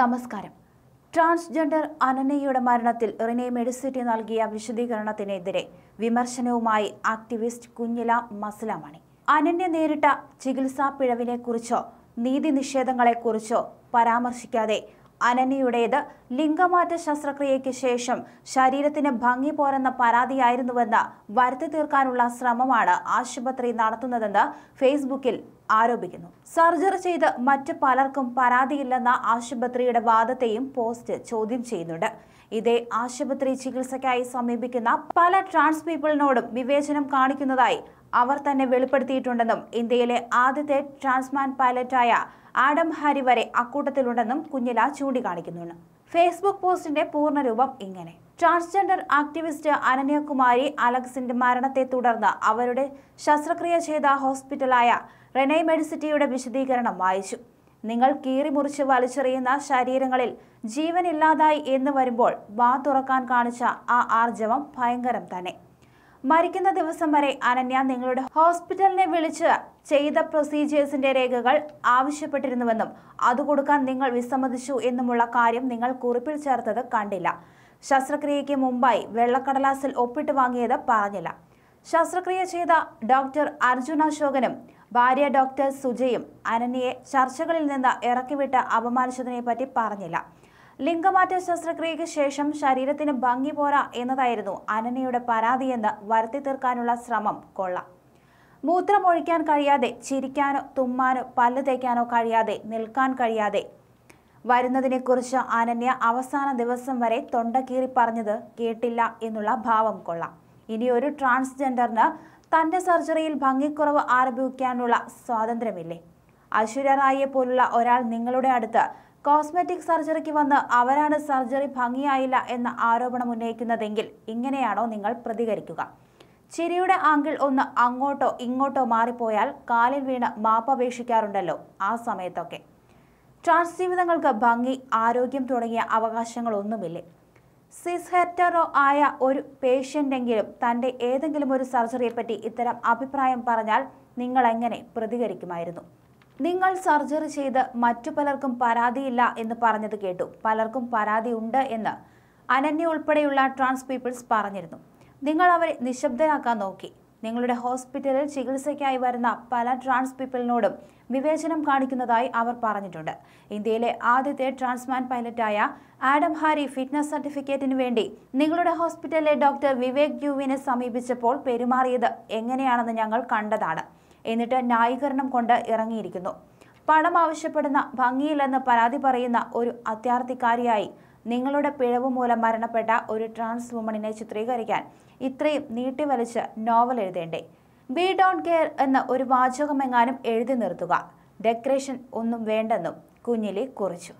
നമസ്കാരം ട്രാൻസ്ജെൻഡർ അനനയുടെ മരണത്തിൽ റിനെ മെഡിസിറ്റി നൽകിയ വിശദീകരണത്തിനെതിരെ വിമർശനവുമായി ആക്ടിവിസ്റ്റ് കുഞ്ഞില മസലാമണി അനന്യ നേരിട്ട ചികിത്സാ പിഴവിനെക്കുറിച്ചോ നീതി നിഷേധങ്ങളെക്കുറിച്ചോ പരാമർശിക്കാതെ അനനിയുടേത് ലിംഗമാറ്റ ശസ്ത്രക്രിയയ്ക്ക് ശേഷം ശരീരത്തിന് ഭംഗി പോരെന്ന പരാതിയായിരുന്നുവെന്ന് വരുത്തി തീർക്കാനുള്ള ശ്രമമാണ് ആശുപത്രി നടത്തുന്നതെന്ന് ഫേസ്ബുക്കിൽ ആരോപിക്കുന്നു സർജറി ചെയ്ത് മറ്റ് പലർക്കും പരാതിയില്ലെന്ന ആശുപത്രിയുടെ വാദത്തെയും പോസ്റ്റ് ചോദ്യം ചെയ്യുന്നുണ്ട് ഇതേ ആശുപത്രി ചികിത്സയ്ക്കായി സമീപിക്കുന്ന പല ട്രാൻസ് പീപ്പിളിനോടും വിവേചനം കാണിക്കുന്നതായി അവർ തന്നെ വെളിപ്പെടുത്തിയിട്ടുണ്ടെന്നും ഇന്ത്യയിലെ ആദ്യത്തെ ട്രാൻസ്മാൻ പൈലറ്റായ ആഡം ഹാരി വരെ അക്കൂട്ടത്തിലുണ്ടെന്നും കുഞ്ഞില ചൂണ്ടിക്കാണിക്കുന്നുണ്ട് ഫേസ്ബുക്ക് പോസ്റ്റിന്റെ പൂർണ്ണരൂപം ഇങ്ങനെ ട്രാൻസ്ജെൻഡർ ആക്ടിവിസ്റ്റ് അനന്യകുമാരി അലക്സിന്റെ മരണത്തെ തുടർന്ന് അവരുടെ ശസ്ത്രക്രിയ ചെയ്ത ഹോസ്പിറ്റലായ റെനൈ മെഡിസിറ്റിയുടെ വിശദീകരണം വായിച്ചു നിങ്ങൾ കീറി മുറിച്ച് വലിച്ചെറിയുന്ന ശരീരങ്ങളിൽ ജീവനില്ലാതായി എന്ന് വരുമ്പോൾ വാ തുറക്കാൻ കാണിച്ച ആ ആർജവം ഭയങ്കരം തന്നെ മരിക്കുന്ന ദിവസം വരെ അനന്യ നിങ്ങളുടെ ഹോസ്പിറ്റലിനെ വിളിച്ച് ചെയ്ത പ്രൊസീജിയേഴ്സിന്റെ രേഖകൾ ആവശ്യപ്പെട്ടിരുന്നുവെന്നും അത് കൊടുക്കാൻ നിങ്ങൾ വിസമ്മതിച്ചു എന്നുമുള്ള കാര്യം നിങ്ങൾ കുറിപ്പിൽ ചേർത്തത് കണ്ടില്ല ശസ്ത്രക്രിയയ്ക്ക് മുമ്പായി വെള്ളക്കടലാസിൽ ഒപ്പിട്ട് വാങ്ങിയത് പറഞ്ഞില്ല ശസ്ത്രക്രിയ ചെയ്ത ഡോക്ടർ അർജുന അശോകനും ഭാര്യ ഡോക്ടർ സുജയും അനന്യയെ ചർച്ചകളിൽ നിന്ന് ഇറക്കിവിട്ട് അപമാനിച്ചതിനെപ്പറ്റി പറഞ്ഞില്ല ലിംഗമാറ്റ ശസ്ത്രക്രിയയ്ക്ക് ശേഷം ശരീരത്തിന് ഭംഗി പോരാ എന്നതായിരുന്നു അനനയുടെ പരാതിയെന്ന് വരുത്തി തീർക്കാനുള്ള ശ്രമം കൊള്ള മൂത്രമൊഴിക്കാൻ കഴിയാതെ ചിരിക്കാനോ തുമ്മാനോ പല്ല് തേക്കാനോ കഴിയാതെ നിൽക്കാൻ കഴിയാതെ വരുന്നതിനെക്കുറിച്ച് അനന്യ അവസാന ദിവസം വരെ തൊണ്ടക്കീറി പറഞ്ഞത് കേട്ടില്ല എന്നുള്ള ഭാവം കൊള്ളാം ഇനി ഒരു ട്രാൻസ്ജെൻഡറിന് തൻ്റെ സർജറിയിൽ ഭംഗിക്കുറവ് ആരംഭിക്കാനുള്ള സ്വാതന്ത്ര്യമില്ലേ ഐശ്വര്യ പോലുള്ള ഒരാൾ നിങ്ങളുടെ അടുത്ത് കോസ്മെറ്റിക് സർജറിക്ക് വന്ന് അവരാണ് സർജറി ഭംഗിയായില്ല എന്ന ആരോപണം ഉന്നയിക്കുന്നതെങ്കിൽ ഇങ്ങനെയാണോ നിങ്ങൾ പ്രതികരിക്കുക ചിരിയുടെ ആംഗിൾ ഒന്ന് അങ്ങോട്ടോ ഇങ്ങോട്ടോ മാറിപ്പോയാൽ കാലിൽ വീണ് മാപ്പപേക്ഷിക്കാറുണ്ടല്ലോ ആ സമയത്തൊക്കെ ട്രാൻസ് ജീവിതങ്ങൾക്ക് ഭംഗി ആരോഗ്യം തുടങ്ങിയ അവകാശങ്ങളൊന്നുമില്ലേ സിസ്ഹെറ്ററോ ആയ ഒരു പേഷ്യൻ്റെങ്കിലും തൻ്റെ ഏതെങ്കിലും ഒരു സർജറിയെപ്പറ്റി ഇത്തരം അഭിപ്രായം പറഞ്ഞാൽ നിങ്ങളെങ്ങനെ പ്രതികരിക്കുമായിരുന്നു നിങ്ങൾ സർജറി ചെയ്ത് മറ്റു പലർക്കും പരാതിയില്ല എന്ന് പറഞ്ഞത് കേട്ടു പലർക്കും പരാതി ഉണ്ട് എന്ന് അനന്യ ഉൾപ്പെടെയുള്ള ട്രാൻസ് പീപ്പിൾസ് പറഞ്ഞിരുന്നു നിങ്ങൾ അവരെ നിശബ്ദരാക്കാൻ നോക്കി നിങ്ങളുടെ ഹോസ്പിറ്റലിൽ ചികിത്സയ്ക്കായി വരുന്ന പല ട്രാൻസ് പീപ്പിളിനോടും വിവേചനം കാണിക്കുന്നതായി അവർ പറഞ്ഞിട്ടുണ്ട് ഇന്ത്യയിലെ ആദ്യത്തെ ട്രാൻസ്മാൻ പൈലറ്റായ ആഡം ഹാരി ഫിറ്റ്നസ് സർട്ടിഫിക്കറ്റിന് വേണ്ടി നിങ്ങളുടെ ഹോസ്പിറ്റലിലെ ഡോക്ടർ വിവേക് യുവിനെ സമീപിച്ചപ്പോൾ പെരുമാറിയത് എങ്ങനെയാണെന്ന് ഞങ്ങൾ കണ്ടതാണ് എന്നിട്ട് ന്യായീകരണം കൊണ്ട് ഇറങ്ങിയിരിക്കുന്നു പണം ആവശ്യപ്പെടുന്ന ഭംഗിയില്ലെന്ന് പരാതി പറയുന്ന ഒരു അത്യാർത്ഥിക്കാരിയായി നിങ്ങളുടെ പിഴവ് മൂലം മരണപ്പെട്ട ഒരു ട്രാൻസ് വുമണിനെ ചിത്രീകരിക്കാൻ ഇത്രയും നീട്ടിവലിച്ച് നോവൽ എഴുതേണ്ടേ ബി ഡോൺ കെയർ എന്ന ഒരു വാചകമെങ്ങാനും എഴുതി നിർത്തുക ഡെക്കറേഷൻ ഒന്നും വേണ്ടെന്നും കുഞ്ഞിലി കുറിച്ചു